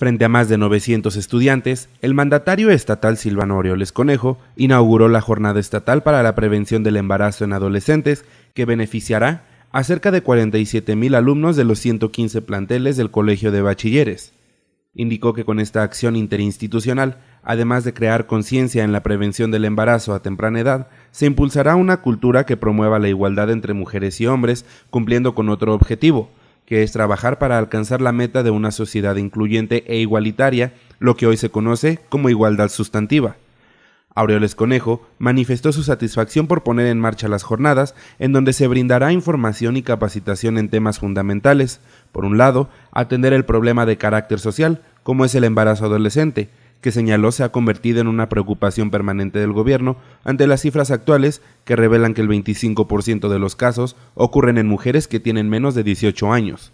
Frente a más de 900 estudiantes, el mandatario estatal Silvano Orioles Conejo inauguró la Jornada Estatal para la Prevención del Embarazo en Adolescentes, que beneficiará a cerca de 47.000 alumnos de los 115 planteles del Colegio de Bachilleres. Indicó que con esta acción interinstitucional, además de crear conciencia en la prevención del embarazo a temprana edad, se impulsará una cultura que promueva la igualdad entre mujeres y hombres, cumpliendo con otro objetivo, que es trabajar para alcanzar la meta de una sociedad incluyente e igualitaria, lo que hoy se conoce como igualdad sustantiva. Aureoles Conejo manifestó su satisfacción por poner en marcha las jornadas, en donde se brindará información y capacitación en temas fundamentales. Por un lado, atender el problema de carácter social, como es el embarazo adolescente, que señaló se ha convertido en una preocupación permanente del gobierno ante las cifras actuales que revelan que el 25% de los casos ocurren en mujeres que tienen menos de 18 años.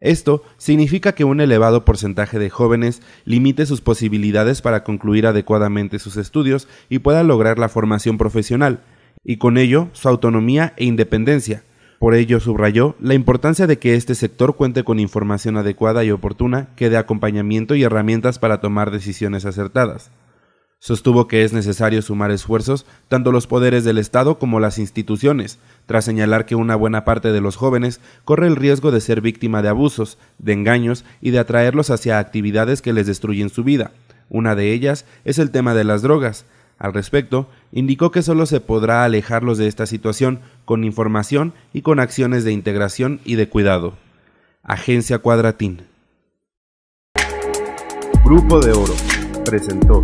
Esto significa que un elevado porcentaje de jóvenes limite sus posibilidades para concluir adecuadamente sus estudios y pueda lograr la formación profesional, y con ello su autonomía e independencia, por ello, subrayó la importancia de que este sector cuente con información adecuada y oportuna que dé acompañamiento y herramientas para tomar decisiones acertadas. Sostuvo que es necesario sumar esfuerzos tanto los poderes del Estado como las instituciones, tras señalar que una buena parte de los jóvenes corre el riesgo de ser víctima de abusos, de engaños y de atraerlos hacia actividades que les destruyen su vida. Una de ellas es el tema de las drogas, al respecto, indicó que solo se podrá alejarlos de esta situación con información y con acciones de integración y de cuidado. Agencia Cuadratín. Grupo de Oro presentó